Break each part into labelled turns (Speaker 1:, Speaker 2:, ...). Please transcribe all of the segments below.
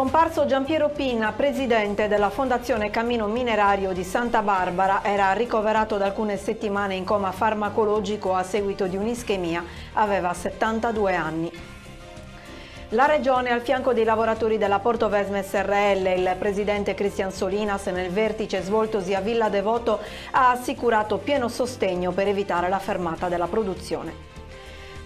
Speaker 1: Comparso Giampiero Pinna, presidente della Fondazione Cammino Minerario di Santa Barbara, era ricoverato da alcune settimane in coma farmacologico a seguito di un'ischemia. Aveva 72 anni. La Regione al fianco dei lavoratori della Porto Vesme SRL, il presidente Cristian Solinas nel vertice svoltosi a Villa Devoto ha assicurato pieno sostegno per evitare la fermata della produzione.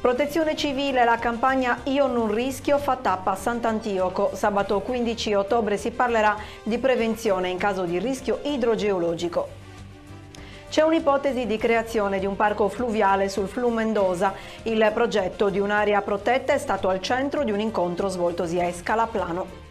Speaker 1: Protezione Civile, la campagna Io non rischio fa tappa a Sant'Antioco. Sabato 15 ottobre si parlerà di prevenzione in caso di rischio idrogeologico. C'è un'ipotesi di creazione di un parco fluviale sul Mendoza. Il progetto di un'area protetta è stato al centro di un incontro svoltosi a Escalaplano.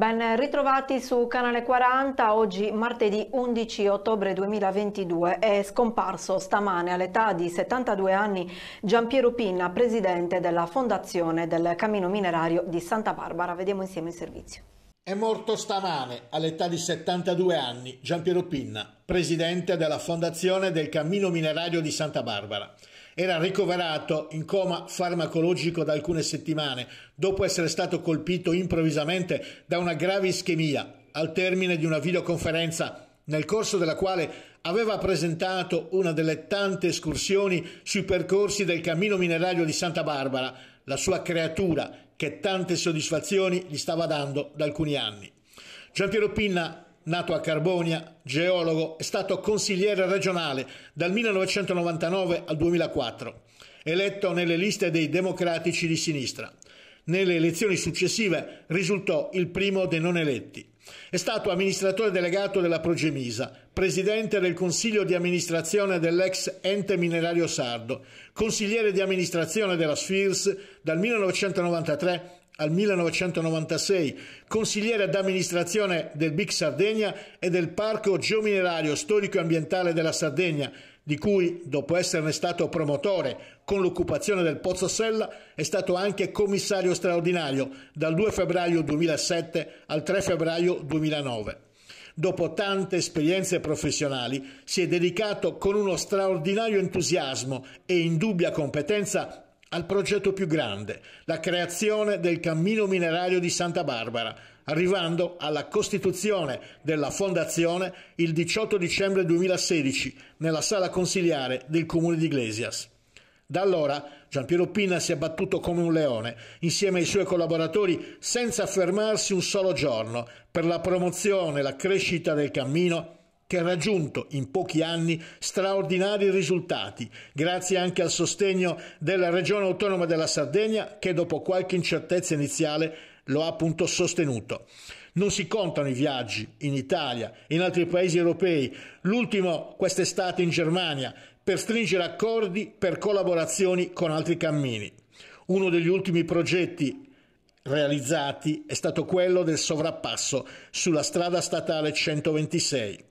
Speaker 1: Ben ritrovati su Canale 40, oggi martedì 11 ottobre 2022 è scomparso stamane all'età di 72 anni Giampiero Pinna, presidente della Fondazione del Cammino Minerario di Santa Barbara. Vediamo insieme il servizio.
Speaker 2: È morto stamane all'età di 72 anni Giampiero Pinna, presidente della Fondazione del Cammino Minerario di Santa Barbara. Era ricoverato in coma farmacologico da alcune settimane dopo essere stato colpito improvvisamente da una grave ischemia al termine di una videoconferenza nel corso della quale aveva presentato una delle tante escursioni sui percorsi del cammino minerario di Santa Barbara, la sua creatura che tante soddisfazioni gli stava dando da alcuni anni. Gian Piero Pinna Nato a Carbonia, geologo, è stato consigliere regionale dal 1999 al 2004, eletto nelle liste dei democratici di sinistra. Nelle elezioni successive risultò il primo dei non eletti. È stato amministratore delegato della Progemisa, presidente del consiglio di amministrazione dell'ex ente minerario sardo, consigliere di amministrazione della SFIRS dal 1993 al 1996, consigliere d'amministrazione del Big Sardegna e del Parco Geominerario Storico e Ambientale della Sardegna, di cui, dopo esserne stato promotore con l'occupazione del Pozzo Sella, è stato anche commissario straordinario dal 2 febbraio 2007 al 3 febbraio 2009 dopo tante esperienze professionali, si è dedicato con uno straordinario entusiasmo e indubbia competenza al progetto più grande, la creazione del Cammino Minerario di Santa Barbara, arrivando alla costituzione della fondazione il 18 dicembre 2016 nella sala consiliare del comune di Iglesias. Da allora Giampiero Pina si è battuto come un leone, insieme ai suoi collaboratori, senza fermarsi un solo giorno, per la promozione e la crescita del cammino che ha raggiunto in pochi anni straordinari risultati, grazie anche al sostegno della Regione Autonoma della Sardegna che dopo qualche incertezza iniziale lo ha appunto sostenuto. Non si contano i viaggi in Italia, in altri paesi europei, l'ultimo quest'estate in Germania, per stringere accordi per collaborazioni con altri cammini. Uno degli ultimi progetti realizzati è stato quello del sovrappasso sulla strada statale 126.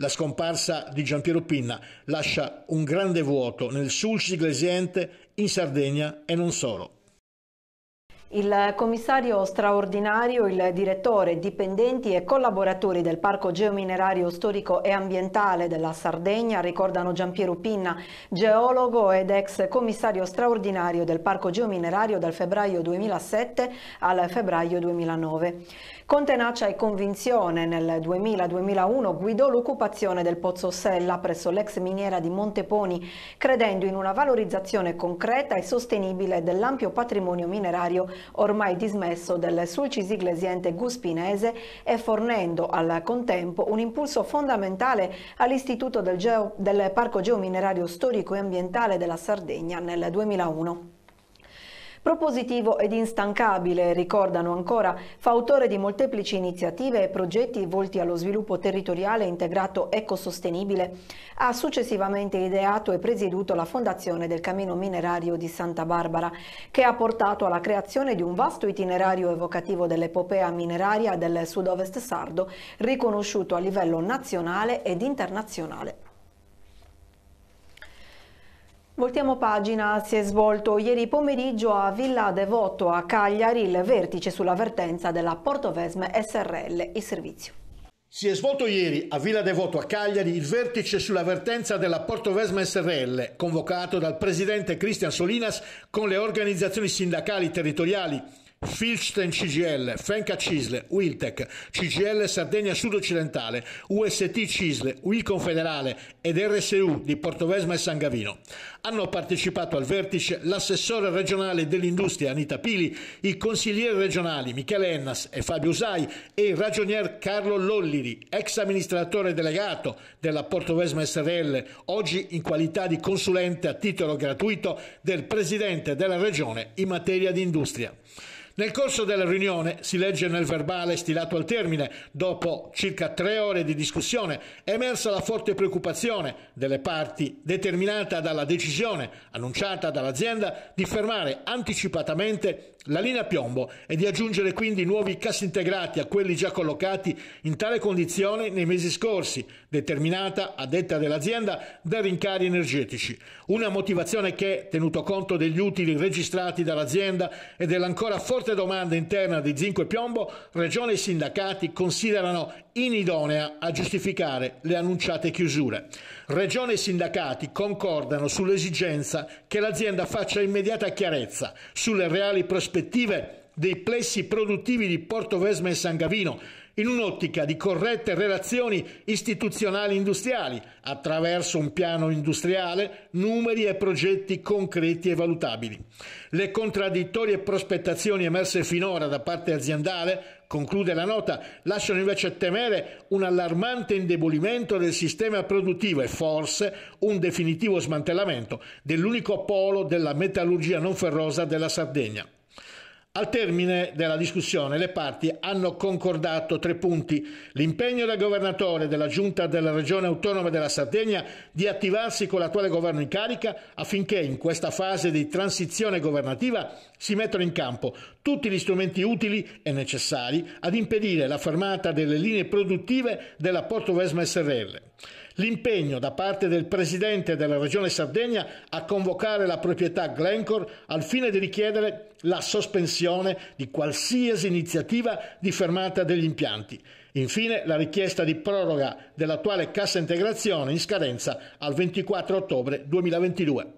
Speaker 2: La scomparsa di Giampiero Pinna lascia un grande vuoto nel Sulci glesiente in Sardegna e non solo.
Speaker 1: Il commissario straordinario, il direttore, dipendenti e collaboratori del Parco Geominerario Storico e Ambientale della Sardegna ricordano Giampiero Pinna, geologo ed ex commissario straordinario del Parco Geominerario dal febbraio 2007 al febbraio 2009. Con tenacia e convinzione nel 2000-2001 guidò l'occupazione del Pozzo Sella presso l'ex miniera di Monteponi, credendo in una valorizzazione concreta e sostenibile dell'ampio patrimonio minerario ormai dismesso del Sulcis Iglesiente Guspinese e fornendo al contempo un impulso fondamentale all'istituto del, del Parco Geominerario Storico e Ambientale della Sardegna nel 2001. Propositivo ed instancabile, ricordano ancora, fautore di molteplici iniziative e progetti volti allo sviluppo territoriale integrato ecosostenibile, ha successivamente ideato e presieduto la fondazione del Cammino Minerario di Santa Barbara, che ha portato alla creazione di un vasto itinerario evocativo dell'epopea mineraria del sud-ovest sardo, riconosciuto a livello nazionale ed internazionale. Voltiamo pagina, si è svolto ieri pomeriggio a Villa Devoto a Cagliari il vertice sulla vertenza della Portovesme SRL, il servizio.
Speaker 2: Si è svolto ieri a Villa Devoto a Cagliari il vertice sulla vertenza della Portovesma SRL, convocato dal presidente Cristian Solinas con le organizzazioni sindacali territoriali. Filsten CGL, Fenca Cisle, Wiltec, CGL Sardegna Sud Occidentale, UST Cisle, UIL Confederale ed RSU di Portovesma e San Gavino. Hanno partecipato al vertice l'assessore regionale dell'industria Anita Pili, i consiglieri regionali Michele Ennas e Fabio Usai e il ragionier Carlo Lolliri, ex amministratore delegato della Portovesma SRL, oggi in qualità di consulente a titolo gratuito del presidente della regione in materia di industria. Nel corso della riunione, si legge nel verbale stilato al termine, dopo circa tre ore di discussione, è emersa la forte preoccupazione delle parti determinata dalla decisione annunciata dall'azienda di fermare anticipatamente la linea piombo e di aggiungere quindi nuovi cassi integrati a quelli già collocati in tale condizione nei mesi scorsi, determinata, a detta dell'azienda, da rincari energetici. Una motivazione che, tenuto conto degli utili registrati dall'azienda e dell'ancora forte forte domanda interna di zinco e piombo, regione e sindacati considerano inidonea a giustificare le annunciate chiusure. Regione e sindacati concordano sull'esigenza che l'azienda faccia immediata chiarezza sulle reali prospettive dei plessi produttivi di Porto Vesma e San Gavino in un'ottica di corrette relazioni istituzionali industriali, attraverso un piano industriale, numeri e progetti concreti e valutabili. Le contraddittorie prospettazioni emerse finora da parte aziendale, conclude la nota, lasciano invece temere un allarmante indebolimento del sistema produttivo e forse un definitivo smantellamento dell'unico polo della metallurgia non ferrosa della Sardegna. Al termine della discussione le parti hanno concordato tre punti. L'impegno del governatore della giunta della regione autonoma della Sardegna di attivarsi con l'attuale governo in carica affinché in questa fase di transizione governativa si mettano in campo tutti gli strumenti utili e necessari ad impedire la fermata delle linee produttive della Porto Vesma SRL l'impegno da parte del Presidente della Regione Sardegna a convocare la proprietà Glencore al fine di richiedere la sospensione di qualsiasi iniziativa di fermata degli impianti. Infine la richiesta di proroga dell'attuale cassa integrazione in scadenza al 24 ottobre 2022.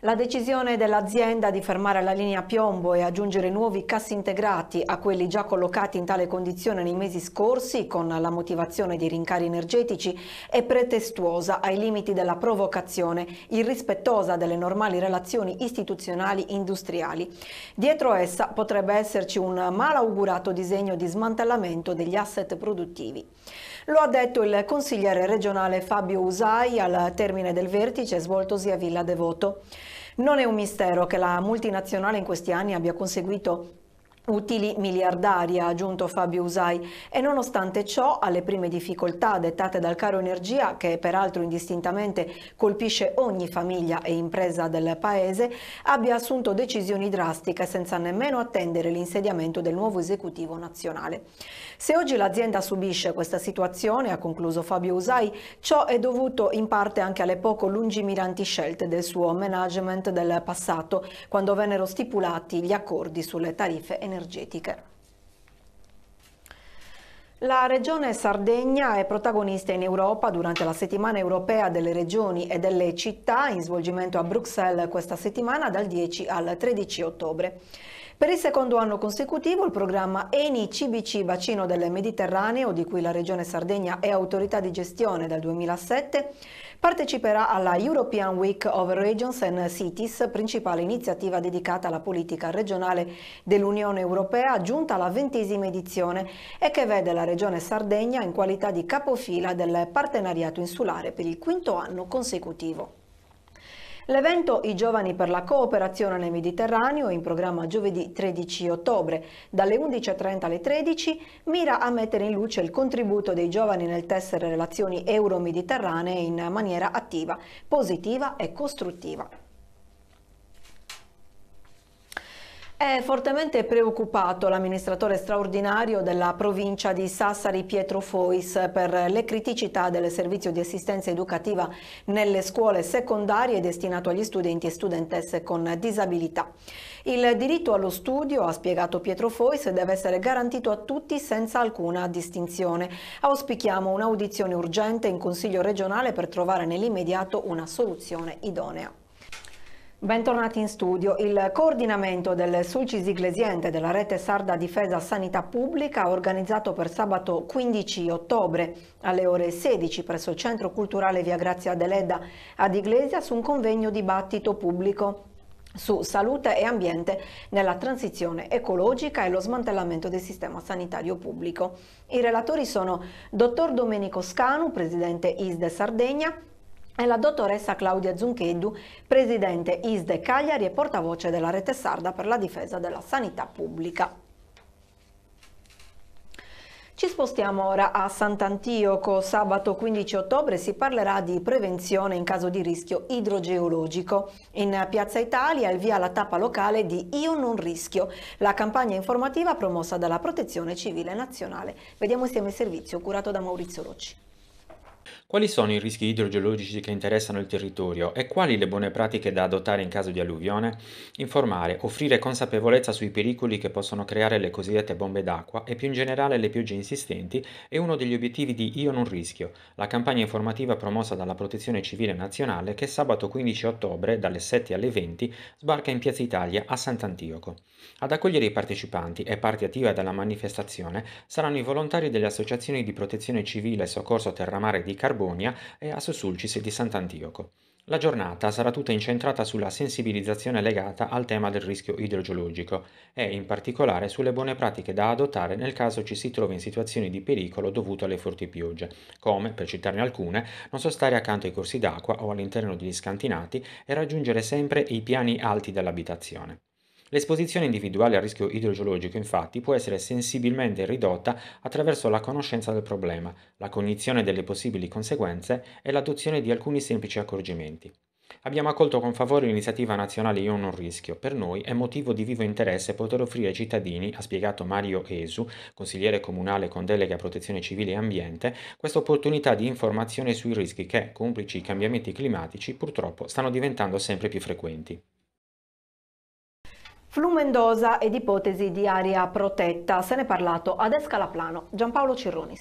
Speaker 1: La decisione dell'azienda di fermare la linea Piombo e aggiungere nuovi cassi integrati a quelli già collocati in tale condizione nei mesi scorsi con la motivazione di rincari energetici è pretestuosa ai limiti della provocazione, irrispettosa delle normali relazioni istituzionali industriali. Dietro essa potrebbe esserci un malaugurato disegno di smantellamento degli asset produttivi. Lo ha detto il consigliere regionale Fabio Usai al termine del vertice svoltosi a Villa Devoto. Non è un mistero che la multinazionale in questi anni abbia conseguito utili miliardari, ha aggiunto Fabio Usai, e nonostante ciò alle prime difficoltà dettate dal caro energia, che peraltro indistintamente colpisce ogni famiglia e impresa del Paese, abbia assunto decisioni drastiche senza nemmeno attendere l'insediamento del nuovo esecutivo nazionale. Se oggi l'azienda subisce questa situazione, ha concluso Fabio Usai, ciò è dovuto in parte anche alle poco lungimiranti scelte del suo management del passato, quando vennero stipulati gli accordi sulle tariffe energetiche energetiche. La regione Sardegna è protagonista in Europa durante la settimana europea delle regioni e delle città in svolgimento a Bruxelles questa settimana dal 10 al 13 ottobre. Per il secondo anno consecutivo il programma ENI CBC Bacino del Mediterraneo, di cui la Regione Sardegna è autorità di gestione dal 2007, Parteciperà alla European Week of Regions and Cities, principale iniziativa dedicata alla politica regionale dell'Unione Europea, giunta alla ventesima edizione e che vede la regione Sardegna in qualità di capofila del partenariato insulare per il quinto anno consecutivo. L'evento I giovani per la cooperazione nel Mediterraneo, in programma giovedì 13 ottobre dalle 11.30 alle 13, mira a mettere in luce il contributo dei giovani nel tessere relazioni euro-mediterranee in maniera attiva, positiva e costruttiva. È fortemente preoccupato l'amministratore straordinario della provincia di Sassari Pietro Fois per le criticità del servizio di assistenza educativa nelle scuole secondarie destinato agli studenti e studentesse con disabilità. Il diritto allo studio, ha spiegato Pietro Fois, deve essere garantito a tutti senza alcuna distinzione. Auspichiamo un'audizione urgente in Consiglio regionale per trovare nell'immediato una soluzione idonea. Bentornati in studio. Il coordinamento del Sulcis Iglesiente della rete sarda difesa sanità pubblica ha organizzato per sabato 15 ottobre alle ore 16 presso il Centro Culturale Via Grazia Deledda ad Iglesia su un convegno dibattito pubblico su salute e ambiente nella transizione ecologica e lo smantellamento del sistema sanitario pubblico. I relatori sono dottor Domenico Scanu, presidente ISDE Sardegna, e la dottoressa Claudia Zuncheddu, presidente ISDE Cagliari e portavoce della rete sarda per la difesa della sanità pubblica. Ci spostiamo ora a Sant'Antioco. Sabato 15 ottobre si parlerà di prevenzione in caso di rischio idrogeologico. In Piazza Italia il via la tappa locale di Io non rischio, la campagna informativa promossa dalla Protezione Civile Nazionale. Vediamo insieme il servizio curato da Maurizio Rocci.
Speaker 3: Quali sono i rischi idrogeologici che interessano il territorio e quali le buone pratiche da adottare in caso di alluvione? Informare, offrire consapevolezza sui pericoli che possono creare le cosiddette bombe d'acqua e più in generale le piogge insistenti è uno degli obiettivi di Io non rischio, la campagna informativa promossa dalla Protezione Civile Nazionale che sabato 15 ottobre dalle 7 alle 20 sbarca in Piazza Italia a Sant'Antioco. Ad accogliere i partecipanti e parte attiva della manifestazione saranno i volontari delle associazioni di protezione civile e Soccorso Terramare di Carbone Carbonia e a Sussulcis di Sant'Antioco. La giornata sarà tutta incentrata sulla sensibilizzazione legata al tema del rischio idrogeologico e in particolare sulle buone pratiche da adottare nel caso ci si trovi in situazioni di pericolo dovuto alle forti piogge, come, per citarne alcune, non sostare accanto ai corsi d'acqua o all'interno degli scantinati e raggiungere sempre i piani alti dell'abitazione. L'esposizione individuale al rischio idrogeologico infatti può essere sensibilmente ridotta attraverso la conoscenza del problema, la cognizione delle possibili conseguenze e l'adozione di alcuni semplici accorgimenti. Abbiamo accolto con favore l'iniziativa nazionale Io non rischio. Per noi è motivo di vivo interesse poter offrire ai cittadini, ha spiegato Mario Esu, consigliere comunale con delega a protezione civile e ambiente, questa opportunità di informazione sui rischi che, complici i cambiamenti climatici, purtroppo stanno diventando sempre più frequenti.
Speaker 1: Flumendosa ed ipotesi di area protetta. Se ne è parlato ad Escalaplano. Giampaolo Cirronis.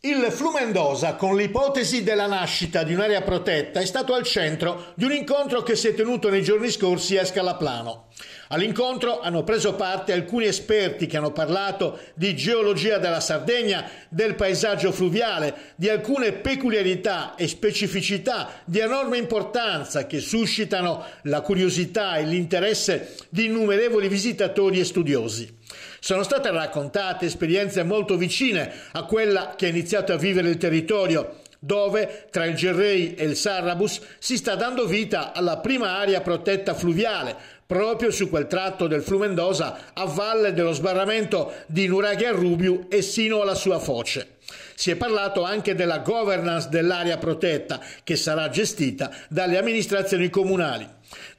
Speaker 2: Il Flumendosa, con l'ipotesi della nascita di un'area protetta, è stato al centro di un incontro che si è tenuto nei giorni scorsi a Escalaplano. All'incontro hanno preso parte alcuni esperti che hanno parlato di geologia della Sardegna, del paesaggio fluviale, di alcune peculiarità e specificità di enorme importanza che suscitano la curiosità e l'interesse di innumerevoli visitatori e studiosi. Sono state raccontate esperienze molto vicine a quella che ha iniziato a vivere il territorio, dove tra il Gerrei e il Sarrabus si sta dando vita alla prima area protetta fluviale, proprio su quel tratto del Flumendosa a valle dello sbarramento di Nuraghi a Rubiu e sino alla sua foce. Si è parlato anche della governance dell'area protetta che sarà gestita dalle amministrazioni comunali.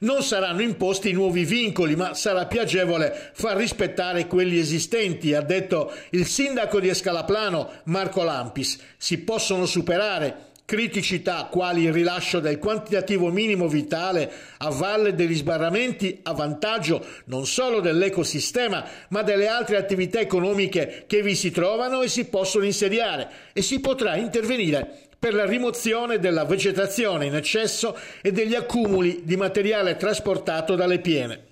Speaker 2: Non saranno imposti nuovi vincoli, ma sarà più agevole far rispettare quelli esistenti, ha detto il sindaco di Escalaplano Marco Lampis. Si possono superare Criticità quali il rilascio del quantitativo minimo vitale a valle degli sbarramenti a vantaggio non solo dell'ecosistema ma delle altre attività economiche che vi si trovano e si possono insediare e si potrà intervenire per la rimozione della vegetazione in eccesso e degli accumuli di materiale trasportato dalle piene.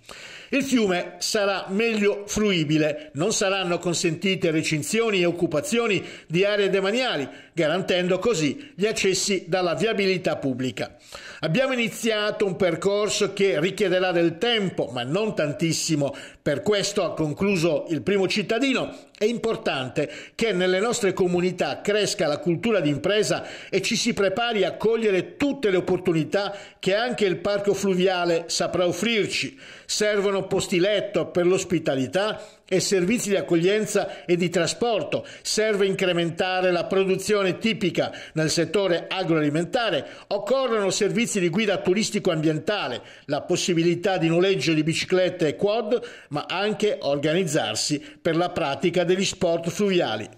Speaker 2: Il fiume sarà meglio fruibile, non saranno consentite recinzioni e occupazioni di aree demaniali, garantendo così gli accessi dalla viabilità pubblica. Abbiamo iniziato un percorso che richiederà del tempo, ma non tantissimo. Per questo ha concluso il primo cittadino è importante che nelle nostre comunità cresca la cultura d'impresa e ci si prepari a cogliere tutte le opportunità che anche il parco fluviale saprà offrirci. Servono posti letto per l'ospitalità e servizi di accoglienza e di trasporto. Serve incrementare la produzione tipica nel settore agroalimentare. Occorrono servizi di guida turistico-ambientale, la possibilità di noleggio di biciclette e quad, ma anche organizzarsi per la pratica degli sport fluviali.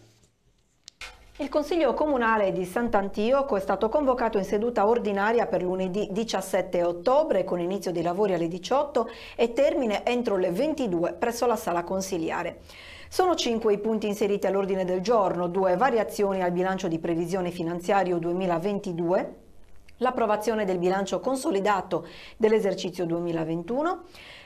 Speaker 1: Il Consiglio Comunale di Sant'Antioco è stato convocato in seduta ordinaria per lunedì 17 ottobre con inizio dei lavori alle 18 e termine entro le 22 presso la sala consiliare. Sono cinque i punti inseriti all'ordine del giorno, due variazioni al bilancio di previsione finanziario 2022, l'approvazione del bilancio consolidato dell'esercizio 2021,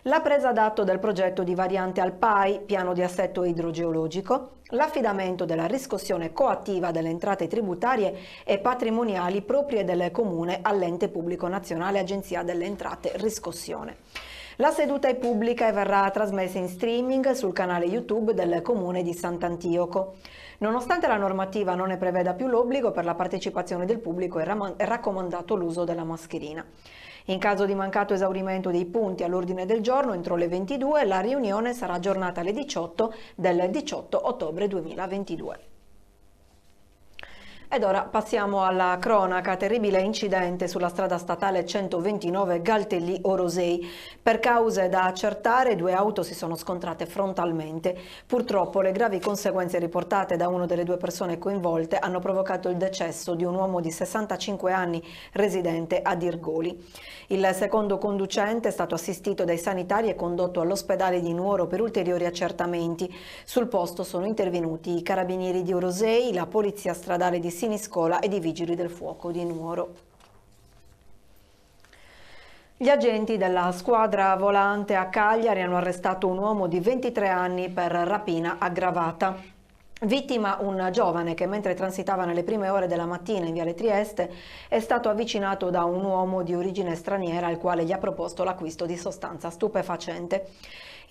Speaker 1: la presa d'atto del progetto di variante al PAI, piano di assetto idrogeologico, l'affidamento della riscossione coattiva delle entrate tributarie e patrimoniali proprie del Comune all'ente pubblico nazionale Agenzia delle Entrate Riscossione. La seduta è pubblica e verrà trasmessa in streaming sul canale YouTube del Comune di Sant'Antioco. Nonostante la normativa non ne preveda più l'obbligo, per la partecipazione del pubblico è raccomandato l'uso della mascherina. In caso di mancato esaurimento dei punti all'ordine del giorno entro le 22, la riunione sarà aggiornata alle 18 del 18 ottobre 2022. Ed ora passiamo alla cronaca, terribile incidente sulla strada statale 129 Galtelli-Orosei. Per cause da accertare due auto si sono scontrate frontalmente. Purtroppo le gravi conseguenze riportate da una delle due persone coinvolte hanno provocato il decesso di un uomo di 65 anni residente a Dirgoli. Il secondo conducente è stato assistito dai sanitari e condotto all'ospedale di Nuoro per ulteriori accertamenti. Sul posto sono intervenuti i carabinieri di Orosei, la polizia stradale di Sicilia, Siniscola e di Vigili del Fuoco di Nuoro. Gli agenti della squadra volante a Cagliari hanno arrestato un uomo di 23 anni per rapina aggravata. Vittima un giovane che mentre transitava nelle prime ore della mattina in Viale Trieste è stato avvicinato da un uomo di origine straniera al quale gli ha proposto l'acquisto di sostanza stupefacente.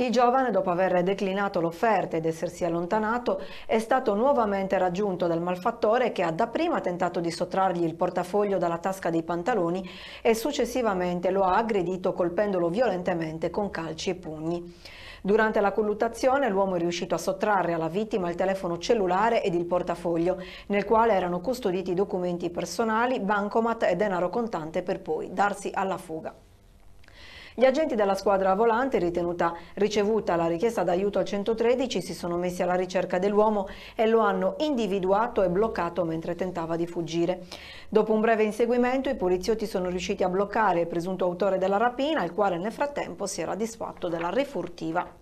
Speaker 1: Il giovane, dopo aver declinato l'offerta ed essersi allontanato, è stato nuovamente raggiunto dal malfattore che ha dapprima tentato di sottrargli il portafoglio dalla tasca dei pantaloni e successivamente lo ha aggredito colpendolo violentemente con calci e pugni. Durante la colluttazione l'uomo è riuscito a sottrarre alla vittima il telefono cellulare ed il portafoglio, nel quale erano custoditi documenti personali, bancomat e denaro contante per poi darsi alla fuga. Gli agenti della squadra volante, ritenuta ricevuta la richiesta d'aiuto al 113, si sono messi alla ricerca dell'uomo e lo hanno individuato e bloccato mentre tentava di fuggire. Dopo un breve inseguimento i poliziotti sono riusciti a bloccare il presunto autore della rapina, il quale nel frattempo si era disfatto della rifurtiva.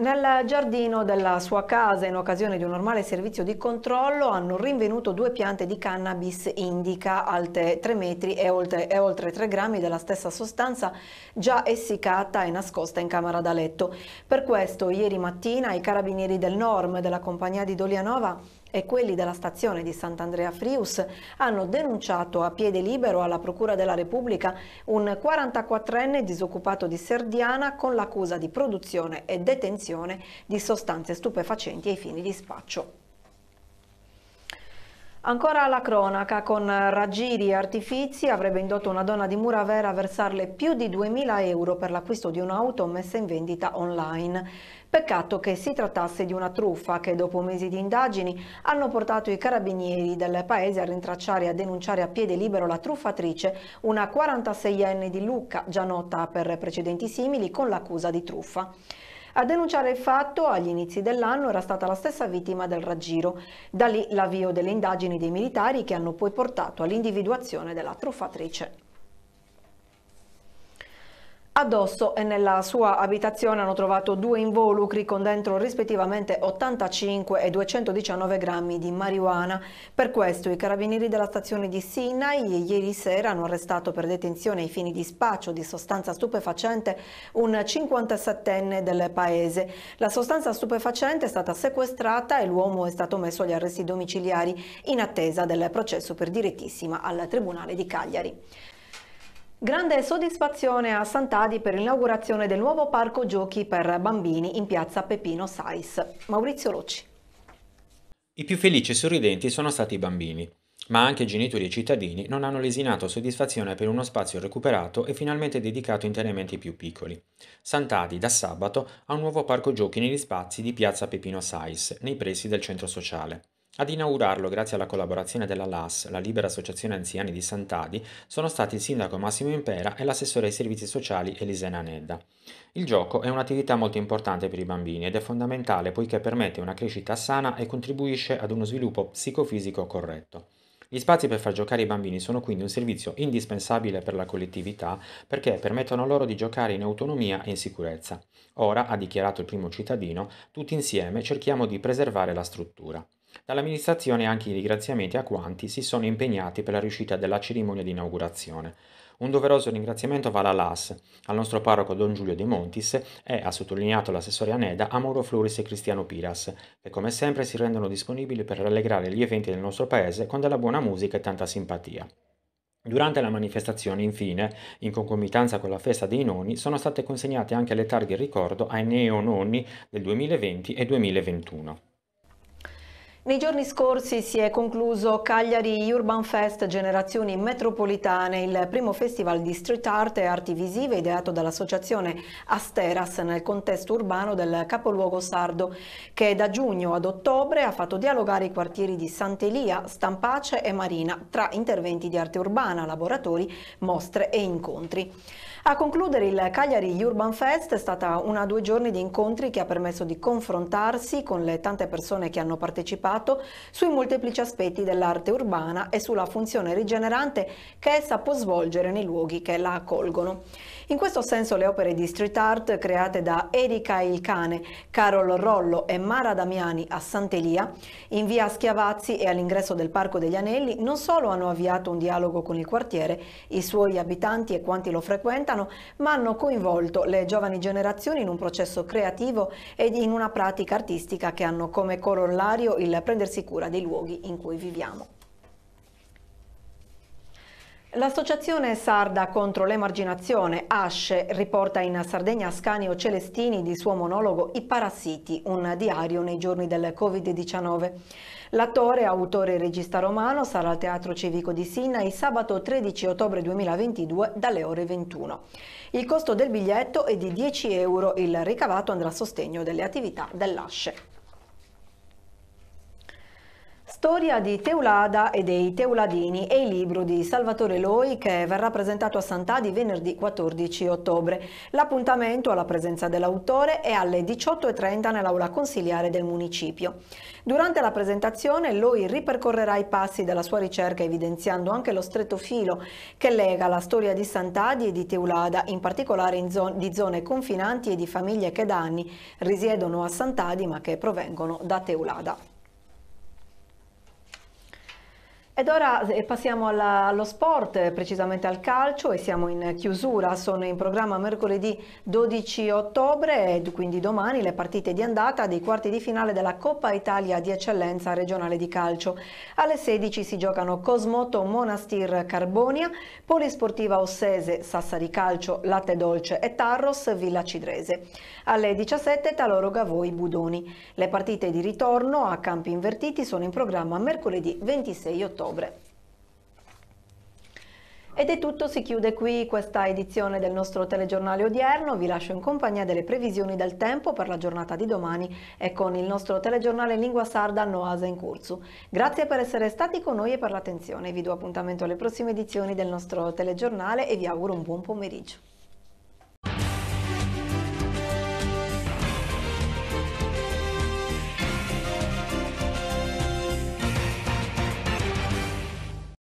Speaker 1: Nel giardino della sua casa, in occasione di un normale servizio di controllo, hanno rinvenuto due piante di cannabis indica alte 3 metri e oltre, e oltre 3 grammi della stessa sostanza già essiccata e nascosta in camera da letto. Per questo, ieri mattina, i carabinieri del NORM della compagnia di Dolianova e quelli della stazione di Sant'Andrea Frius hanno denunciato a piede libero alla Procura della Repubblica un 44enne disoccupato di Serdiana con l'accusa di produzione e detenzione di sostanze stupefacenti ai fini di spaccio. Ancora la cronaca, con raggiri e artifici avrebbe indotto una donna di Muravera a versarle più di 2.000 euro per l'acquisto di un'auto messa in vendita online. Peccato che si trattasse di una truffa che dopo mesi di indagini hanno portato i carabinieri del paese a rintracciare e a denunciare a piede libero la truffatrice, una 46enne di Lucca, già nota per precedenti simili, con l'accusa di truffa. A denunciare il fatto agli inizi dell'anno era stata la stessa vittima del raggiro. Da lì l'avvio delle indagini dei militari che hanno poi portato all'individuazione della truffatrice. Addosso e nella sua abitazione hanno trovato due involucri con dentro rispettivamente 85 e 219 grammi di marijuana. Per questo i carabinieri della stazione di Sinai ieri sera hanno arrestato per detenzione ai fini di spaccio di sostanza stupefacente un 57enne del paese. La sostanza stupefacente è stata sequestrata e l'uomo è stato messo agli arresti domiciliari in attesa del processo per direttissima al Tribunale di Cagliari. Grande soddisfazione a Sant'Adi per l'inaugurazione del nuovo parco giochi per bambini in piazza Pepino Sais. Maurizio Rocci.
Speaker 3: I più felici e sorridenti sono stati i bambini, ma anche i genitori e i cittadini non hanno lesinato soddisfazione per uno spazio recuperato e finalmente dedicato interamente ai più piccoli. Sant'Adi, da sabato, ha un nuovo parco giochi negli spazi di piazza Pepino Sais, nei pressi del centro sociale. Ad inaugurarlo, grazie alla collaborazione della LAS, la Libera Associazione Anziani di Sant'Adi, sono stati il sindaco Massimo Impera e l'assessore ai servizi sociali Elisena Nedda. Il gioco è un'attività molto importante per i bambini ed è fondamentale poiché permette una crescita sana e contribuisce ad uno sviluppo psicofisico corretto. Gli spazi per far giocare i bambini sono quindi un servizio indispensabile per la collettività perché permettono loro di giocare in autonomia e in sicurezza. Ora, ha dichiarato il primo cittadino, tutti insieme cerchiamo di preservare la struttura. Dall'amministrazione anche i ringraziamenti a quanti si sono impegnati per la riuscita della cerimonia di inaugurazione. Un doveroso ringraziamento va alla LAS, al nostro parroco Don Giulio De Montis e, ha sottolineato l'assessore Aneda, a Mauro Floris e Cristiano Piras, che come sempre si rendono disponibili per rallegrare gli eventi del nostro paese con della buona musica e tanta simpatia. Durante la manifestazione, infine, in concomitanza con la festa dei nonni, sono state consegnate anche le targhe in ricordo ai neononni del 2020 e 2021.
Speaker 1: Nei giorni scorsi si è concluso Cagliari Urban Fest Generazioni Metropolitane, il primo festival di street art e arti visive ideato dall'associazione Asteras nel contesto urbano del capoluogo sardo, che da giugno ad ottobre ha fatto dialogare i quartieri di Sant'Elia, Stampace e Marina tra interventi di arte urbana, laboratori, mostre e incontri. A concludere il Cagliari Urban Fest è stata una o due giorni di incontri che ha permesso di confrontarsi con le tante persone che hanno partecipato sui molteplici aspetti dell'arte urbana e sulla funzione rigenerante che essa può svolgere nei luoghi che la accolgono. In questo senso le opere di street art create da Erika Il Cane, Carol Rollo e Mara Damiani a Sant'Elia, in via Schiavazzi e all'ingresso del Parco degli Anelli, non solo hanno avviato un dialogo con il quartiere, i suoi abitanti e quanti lo frequentano, ma hanno coinvolto le giovani generazioni in un processo creativo ed in una pratica artistica che hanno come corollario il prendersi cura dei luoghi in cui viviamo. L'associazione sarda contro l'emarginazione, ASCE, riporta in Sardegna Scanio Celestini di suo monologo I parassiti, un diario nei giorni del Covid-19. L'attore, autore e regista romano sarà al Teatro Civico di Sinna il sabato 13 ottobre 2022 dalle ore 21. Il costo del biglietto è di 10 euro, il ricavato andrà a sostegno delle attività dell'ASCE. Storia di Teulada e dei Teuladini è il libro di Salvatore Loi che verrà presentato a Sant'Adi venerdì 14 ottobre. L'appuntamento alla presenza dell'autore è alle 18.30 nell'aula consiliare del municipio. Durante la presentazione Loi ripercorrerà i passi della sua ricerca evidenziando anche lo stretto filo che lega la storia di Sant'Adi e di Teulada, in particolare di zone confinanti e di famiglie che da anni risiedono a Sant'Adi ma che provengono da Teulada. Ed ora eh, passiamo alla, allo sport, precisamente al calcio e siamo in chiusura, sono in programma mercoledì 12 ottobre, e quindi domani le partite di andata dei quarti di finale della Coppa Italia di eccellenza regionale di calcio. Alle 16 si giocano Cosmoto Monastir Carbonia, Polisportiva Ossese Sassari Calcio, Latte Dolce e Tarros Villa Cidrese. Alle 17 Taloro Gavoi Budoni. Le partite di ritorno a campi invertiti sono in programma mercoledì 26 ottobre ottobre. Ed è tutto, si chiude qui questa edizione del nostro telegiornale odierno, vi lascio in compagnia delle previsioni del tempo per la giornata di domani e con il nostro telegiornale in lingua sarda Noasa Incurzu. Grazie per essere stati con noi e per l'attenzione, vi do appuntamento alle prossime edizioni del nostro telegiornale e vi auguro un buon pomeriggio.